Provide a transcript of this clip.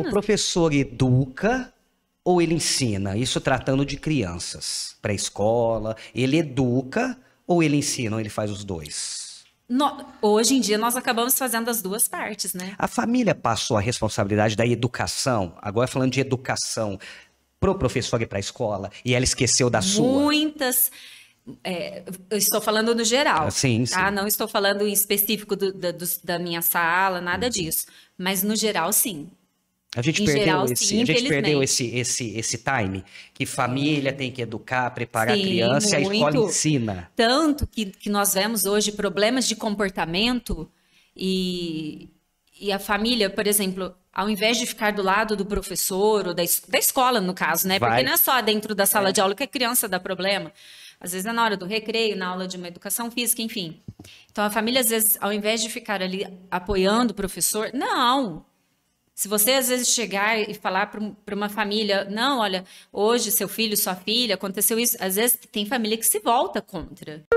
O hum. professor educa ou ele ensina? Isso tratando de crianças, pré-escola. Ele educa ou ele ensina, ou ele faz os dois? No, hoje em dia nós acabamos fazendo as duas partes, né? A família passou a responsabilidade da educação, agora falando de educação, pro professor e para a escola, e ela esqueceu da Muitas, sua? Muitas. É, estou falando no geral. Ah, sim, tá? sim. Não estou falando em específico do, do, do, da minha sala, nada uhum. disso. Mas no geral, sim. A gente, perdeu, geral, esse, sim, a gente perdeu esse, esse, esse time que família tem que educar, preparar sim, a criança, muito. a escola ensina. Tanto que, que nós vemos hoje problemas de comportamento e, e a família, por exemplo, ao invés de ficar do lado do professor ou da, da escola, no caso, né? Vai. Porque não é só dentro da sala é. de aula que a criança dá problema. Às vezes é na hora do recreio, na aula de uma educação física, enfim. Então a família, às vezes, ao invés de ficar ali apoiando o professor, não, se você às vezes chegar e falar para uma família, não, olha, hoje seu filho, sua filha, aconteceu isso, às vezes tem família que se volta contra.